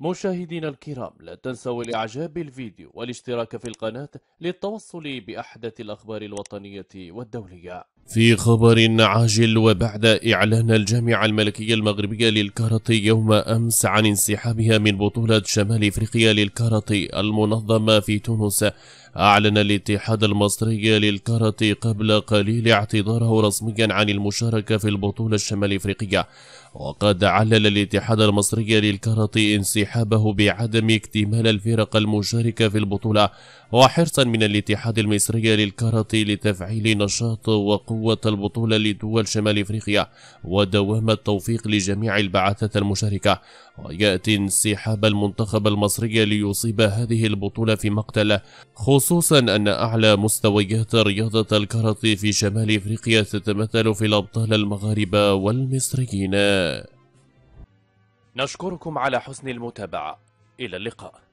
مشاهدينا الكرام لا تنسوا الإعجاب بالفيديو والاشتراك في القناة للتوصل بأحدث الأخبار الوطنية والدولية في خبر عاجل وبعد إعلان الجامعة الملكية المغربية للكاراتي يوم أمس عن انسحابها من بطولة شمال إفريقيا للكاراتي المنظمة في تونس أعلن الاتحاد المصري للكاراتي قبل قليل اعتذاره رسميا عن المشاركة في البطولة الشمال إفريقية وقد علل الاتحاد المصري للكاراتي انسحابه بعدم اكتمال الفرق المشاركة في البطولة وحرصا من الاتحاد المصري للكاراتي لتفعيل نشاط وقوة البطولة لدول شمال إفريقيا ودوام التوفيق لجميع البعثات المشاركة ويأتي انسحاب المنتخب المصري ليصيب هذه البطولة في مقتل خصوصا خصوصا أن أعلى مستويات رياضة الكاراتيه في شمال إفريقيا تتمثل في الأبطال المغاربة والمصريين نشكركم على حسن المتابعة إلى اللقاء